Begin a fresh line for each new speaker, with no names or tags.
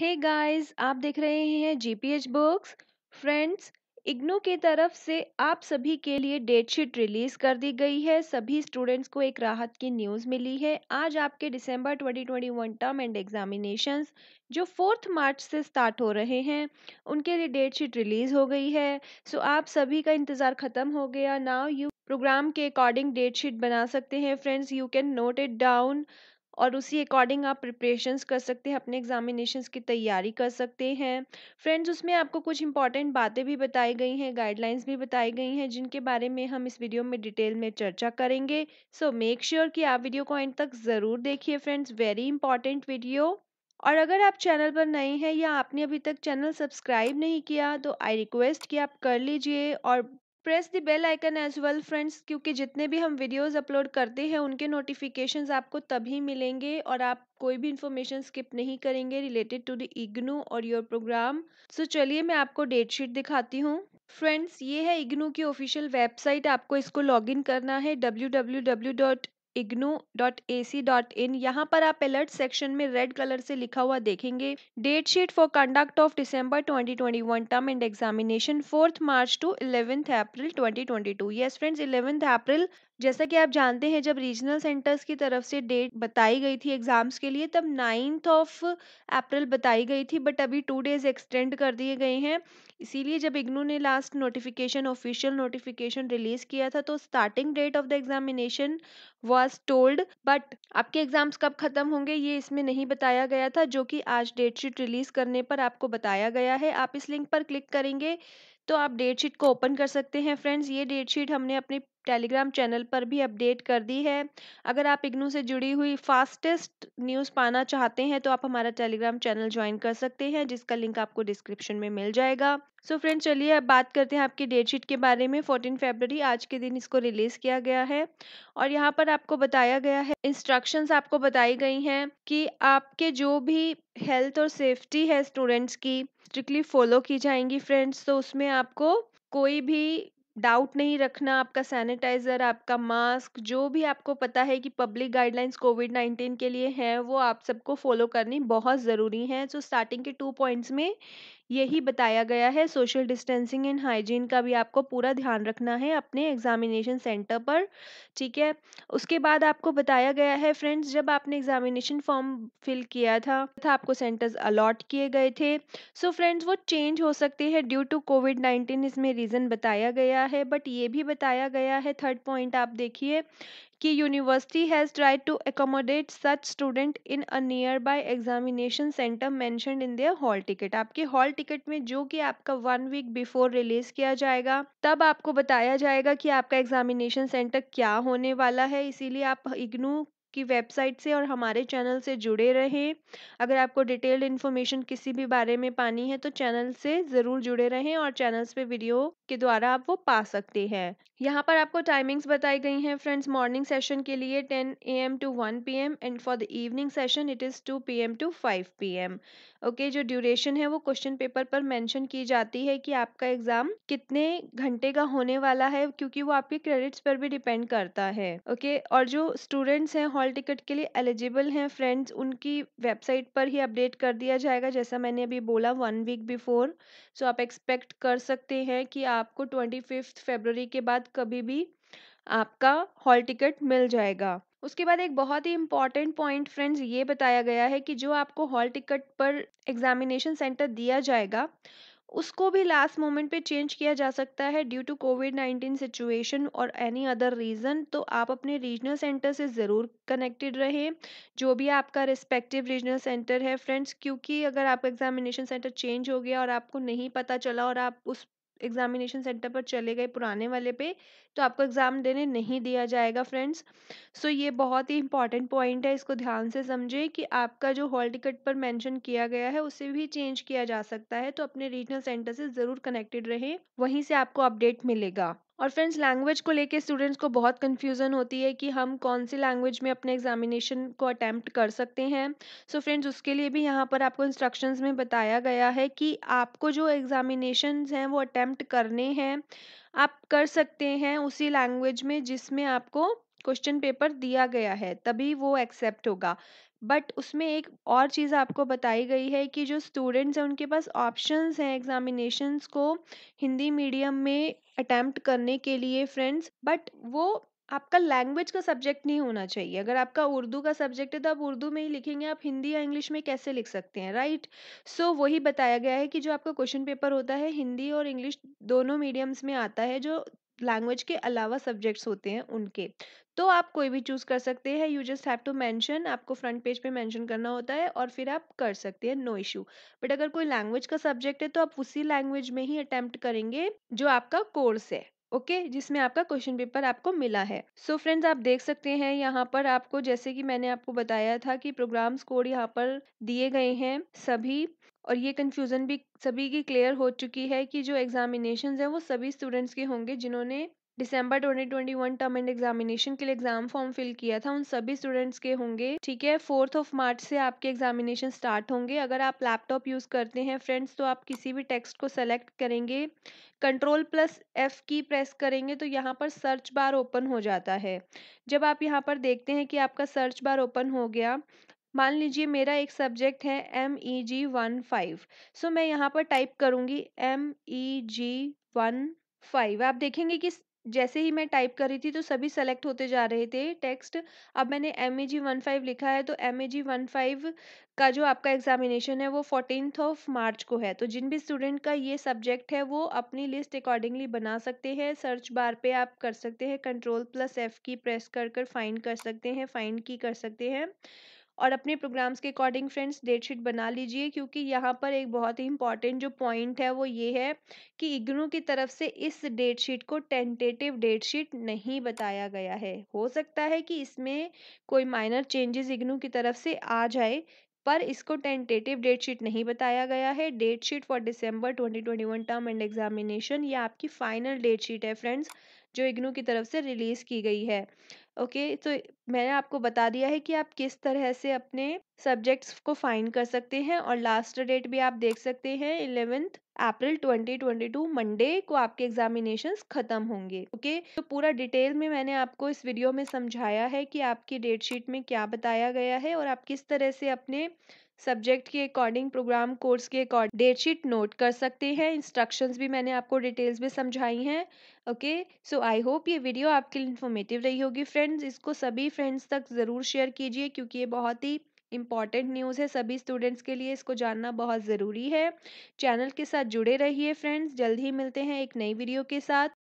हे hey guys आप देख रहे हैं जीपीएच बुक्स फ्रेंड्स इग्नो की तरफ से आप सभी के लिए डेट शीट रिलीज कर दी गई है सभी स्टूडेंट्स को एक राहत की न्यूज़ मिली है आज आपके दिसंबर 2021 टर्म एंड एग्जामिनेशंस जो फोर्थ मार्च से स्टार्ट हो रहे हैं उनके लिए डेट शीट रिलीज़ हो गई है सो आप सभी का इंतज़ार ख़त्म हो गया नाउ यू प्रोग्राम के अकॉर्डिंग डेट शीट बना सकते हैं friends you can note it down और उसी अकॉर्डिंग आप प्रिपरेशंस कर सकते हैं अपने एग्जामिनेशंस की तैयारी कर सकते हैं फ्रेंड्स उसमें आपको कुछ इंपॉर्टेंट बातें भी बताई गई हैं गाइडलाइंस भी बताई गई हैं जिनके बारे में हम इस वीडियो में डिटेल में चर्चा करेंगे सो मेक श्योर कि आप वीडियो को एंड तक ज़रूर देखिए फ्रेंड्स वेरी इंपॉर्टेंट वीडियो और अगर आप चैनल पर नए हैं या आपने अभी तक चैनल सब्सक्राइब नहीं किया तो आई रिक्वेस्ट कि आप कर लीजिए और press the bell icon as well friends क्योंकि जितने भी हम वीडियोस अपलोड करते हैं उनके नोटिफिकेशंस आपको तभी मिलेंगे और आप कोई भी इन्फॉर्मेशन स्किप नहीं करेंगे रिलेटेड टू द इग्नू और योर प्रोग्राम सो चलिए मैं आपको डेट शीट दिखाती हूँ फ्रेंड्स ये है इग्नू की ऑफिशियल वेबसाइट आपको इसको लॉग करना है W W W dot IGNOU dot A C dot in यहाँ पर आप अलर्ट सेक्शन में रेड कलर से लिखा हुआ देखेंगे date sheet for conduct of December twenty twenty one term end examination fourth March to eleventh April twenty twenty two yes friends eleventh April जैसा कि आप जानते हैं जब रीजनल सेंटर्स की तरफ से डेट बताई गई थी एग्ज़ाम्स के लिए तब नाइन्थ ऑफ अप्रैल बताई गई थी बट अभी टू डेज़ एक्सटेंड कर दिए गए हैं इसीलिए जब इग्नू ने last notification official notification release किया था तो starting date of the examination was told but आपके एग्ज़ाम्स कब ख़त्म होंगे ये इसमें नहीं बताया गया था जो कि आज डेट शीट रिलीज़ करने पर आपको बताया गया है आप इस लिंक पर क्लिक करेंगे तो आप डेट शीट को ओपन कर सकते हैं फ्रेंड्स ये डेट शीट हमने अपने टेलीग्राम चैनल पर भी अपडेट कर दी है अगर आप इग्नू से जुड़ी हुई फास्टेस्ट न्यूज़ पाना चाहते हैं तो आप हमारा टेलीग्राम चैनल ज्वाइन कर सकते हैं जिसका लिंक आपको डिस्क्रिप्शन में मिल जाएगा सो फ्रेंड्स चलिए अब बात करते हैं आपकी डेटशीट के बारे में फोर्टीन फरवरी आज के दिन इसको रिलीज़ किया गया है और यहाँ पर आपको बताया गया है इंस्ट्रक्शंस आपको बताई गई हैं कि आपके जो भी हेल्थ और सेफ्टी है स्टूडेंट्स की स्ट्रिक्टली फॉलो की जाएंगी फ्रेंड्स तो उसमें आपको कोई भी डाउट नहीं रखना आपका सैनिटाइज़र आपका मास्क जो भी आपको पता है कि पब्लिक गाइडलाइंस कोविड नाइन्टीन के लिए हैं वो आप सबको फॉलो करनी बहुत ज़रूरी हैं सो स्टार्टिंग के टू पॉइंट्स में यही बताया गया है सोशल डिस्टेंसिंग एंड हाइजीन का भी आपको पूरा ध्यान रखना है अपने एग्जामिनेशन सेंटर पर ठीक है उसके बाद आपको बताया गया है फ्रेंड्स जब आपने एग्जामिनेशन फॉर्म फिल किया था, था आपको सेंटर्स अलॉट किए गए थे सो so फ्रेंड्स वो चेंज हो सकते हैं ड्यू टू कोविड नाइन्टीन इसमें रीज़न बताया गया है बट ये भी बताया गया है थर्ड पॉइंट आप देखिए कि university has tried to accommodate such student in a near by examination centre mentioned in their hall ticket आपके हॉल टिकट में जो कि आपका वन वीक बिफोर रिलीज किया जाएगा तब आपको बताया जाएगा कि आपका एग्जामिनेशन सेंटर क्या होने वाला है इसीलिए आप इग्नू की वेबसाइट से और हमारे चैनल से जुड़े रहें अगर आपको डिटेल्ड इन्फॉर्मेशन किसी भी बारे में पानी है तो चैनल से ज़रूर जुड़े रहें और चैनल्स पे वीडियो के द्वारा आप वो पा सकते हैं यहाँ पर आपको टाइमिंग्स बताई गई हैं फ्रेंड्स मॉर्निंग सेशन के लिए 10 AM to 1 PM and for the evening session it is 2 PM to 5 PM okay जो ड्यूरेशन है वो क्वेश्चन पेपर पर मेंशन की जाती है कि आपका एग्ज़ाम कितने घंटे का होने वाला है क्योंकि वो आपके क्रेडिट्स पर भी डिपेंड करता है ओके okay? और जो स्टूडेंट्स हैं हॉल टिकट के लिए एलिजिबल हैं फ्रेंड्स उनकी वेबसाइट पर ही अपडेट कर दिया जाएगा जैसा मैंने अभी बोला वन वीक बिफोर सो आप एक्सपेक्ट कर सकते हैं कि आप आपको ट्वेंटी फिफ्थ फेबररी के बाद कभी भी आपका हॉल टिकट मिल जाएगा उसके बाद एक बहुत ही इंपॉर्टेंट पॉइंट फ्रेंड्स ये बताया गया है कि जो आपको हॉल टिकट पर एग्जामिनेशन सेंटर दिया जाएगा उसको भी लास्ट मोमेंट पे चेंज किया जा सकता है due to covid nineteen situation और एनी अदर रीज़न तो आप अपने रीजनल सेंटर से ज़रूर कनेक्टेड रहें जो भी आपका रिस्पेक्टिव रीजनल सेंटर है फ्रेंड्स क्योंकि अगर आपका एग्जामिनेशन सेंटर चेंज हो गया और आपको नहीं पता चला और आप उस एग्ज़ामिनेशन सेंटर पर चले गए पुराने वाले पे तो आपको एग्ज़ाम देने नहीं दिया जाएगा फ्रेंड्स सो ये बहुत ही इंपॉर्टेंट पॉइंट है इसको ध्यान से समझें कि आपका जो हॉल टिकट पर मेंशन किया गया है उसे भी चेंज किया जा सकता है तो अपने रीजनल सेंटर से ज़रूर कनेक्टेड रहें वहीं से आपको अपडेट मिलेगा और फ्रेंड्स लैंग्वेज को लेके स्टूडेंट्स को बहुत कन्फ्यूज़न होती है कि हम कौन सी लैंग्वेज में अपने एग्जामिनेशन को अटैम्प्ट कर सकते हैं सो so फ्रेंड्स उसके लिए भी यहाँ पर आपको इंस्ट्रक्शंस में बताया गया है कि आपको जो एग्ज़ामिनेशन हैं वो अटैम्प्ट करने हैं आप कर सकते हैं उसी लैंग्वेज में जिसमें आपको क्वेश्चन पेपर दिया गया है तभी वो एक्सेप्ट होगा बट उसमें एक और चीज़ आपको बताई गई है कि जो स्टूडेंट्स हैं उनके पास ऑप्शंस हैं एग्ज़ामिनेशंस को हिंदी मीडियम में अटैम्प्ट करने के लिए फ्रेंड्स बट वो आपका लैंग्वेज का सब्जेक्ट नहीं होना चाहिए अगर आपका उर्दू का सब्जेक्ट है तो आप उर्दू में ही लिखेंगे आप हिंदी या इंग्लिश में कैसे लिख सकते हैं राइट सो so, वही बताया गया है कि जो आपका क्वेश्चन पेपर होता है हिंदी और इंग्लिश दोनों मीडियम्स में आता है जो लैंग्वेज के अलावा सब्जेक्ट्स होते हैं उनके तो आप कोई भी चूज़ कर सकते हैं you just have to mention आपको फ्रंट पेज पे मेंशन करना होता है और फिर आप कर सकते हैं नो इशू बट अगर कोई लैंग्वेज का सब्जेक्ट है तो आप उसी लैंग्वेज में ही अटैम्प्ट करेंगे जो आपका कोर्स है ओके okay, जिसमें आपका क्वेश्चन पेपर आपको मिला है सो so फ्रेंड्स आप देख सकते हैं यहाँ पर आपको जैसे कि मैंने आपको बताया था कि प्रोग्राम्स कोड यहाँ पर दिए गए हैं सभी और ये कन्फ्यूज़न भी सभी की क्लियर हो चुकी है कि जो एग्जामिनेशन है वो सभी स्टूडेंट्स के होंगे जिन्होंने दिसंबर 2021 टर्म एंड एग्जामिनेशन के लिए एग्जाम फॉर्म फिल किया था उन सभी स्टूडेंट्स के होंगे ठीक है फोर्थ ऑफ मार्च से आपके एग्जामिनेशन स्टार्ट होंगे अगर आप लैपटॉप यूज़ करते हैं फ्रेंड्स तो आप किसी भी टेक्स्ट को सेलेक्ट करेंगे control plus F key press करेंगे तो यहाँ पर सर्च बार ओपन हो जाता है जब आप यहाँ पर देखते हैं कि आपका सर्च बार ओपन हो गया मान लीजिए मेरा एक सब्जेक्ट है M E G one five so मैं यहाँ पर टाइप करूँगी M E G one five आप देखेंगे कि जैसे ही मैं टाइप कर रही थी तो सभी सेलेक्ट होते जा रहे थे टेक्स्ट अब मैंने M A G one five लिखा है तो M A G one five का जो आपका एग्जामिनेशन है वो फोर्टीनथ ऑफ मार्च को है तो जिन भी स्टूडेंट का ये सब्जेक्ट है वो अपनी लिस्ट अकॉर्डिंगली बना सकते हैं सर्च बार पे आप कर सकते हैं control plus F key press कर कर फाइंड कर सकते हैं फाइंड की कर सकते हैं और अपने प्रोग्राम्स के अकॉर्डिंग फ्रेंड्स डेट शीट बना लीजिए क्योंकि यहाँ पर एक बहुत ही इंपॉर्टेंट जो पॉइंट है वो ये है कि इग्नू की तरफ से इस डेट शीट को टेंटेटिव डेट शीट नहीं बताया गया है हो सकता है कि इसमें कोई माइनर चेंजेस इग्नू की तरफ से आ जाए पर इसको टेंटेटिव डेट शीट नहीं बताया गया है date sheet for December twenty term end examination ये आपकी फाइनल डेट शीट है फ्रेंड्स जो इग्नू की तरफ से रिलीज़ की गई है ओके okay, तो मैंने आपको बता दिया है कि आप किस तरह से अपने सब्जेक्ट्स को फाइंड कर सकते हैं और लास्ट डेट भी आप देख सकते हैं इलेवेंथ अप्रैल 2022 मंडे को आपके एग्जामिनेशन खत्म होंगे ओके okay? तो पूरा डिटेल में मैंने आपको इस वीडियो में समझाया है कि आपकी डेट शीट में क्या बताया गया है और आप किस तरह से अपने सब्जेक्ट के अकॉर्डिंग प्रोग्राम कोर्स के अकॉर्डिंग डेट शीट नोट कर सकते हैं इंस्ट्रक्शंस भी मैंने आपको डिटेल्स में समझाई हैं ओके सो आई होप ये वीडियो आपके लिए इन्फॉर्मेटिव रही होगी फ्रेंड्स इसको सभी फ्रेंड्स तक ज़रूर शेयर कीजिए क्योंकि ये बहुत ही इम्पॉर्टेंट न्यूज़ है सभी स्टूडेंट्स के लिए इसको जानना बहुत ज़रूरी है चैनल के साथ जुड़े रहिए फ्रेंड्स जल्द ही मिलते हैं एक नई वीडियो के साथ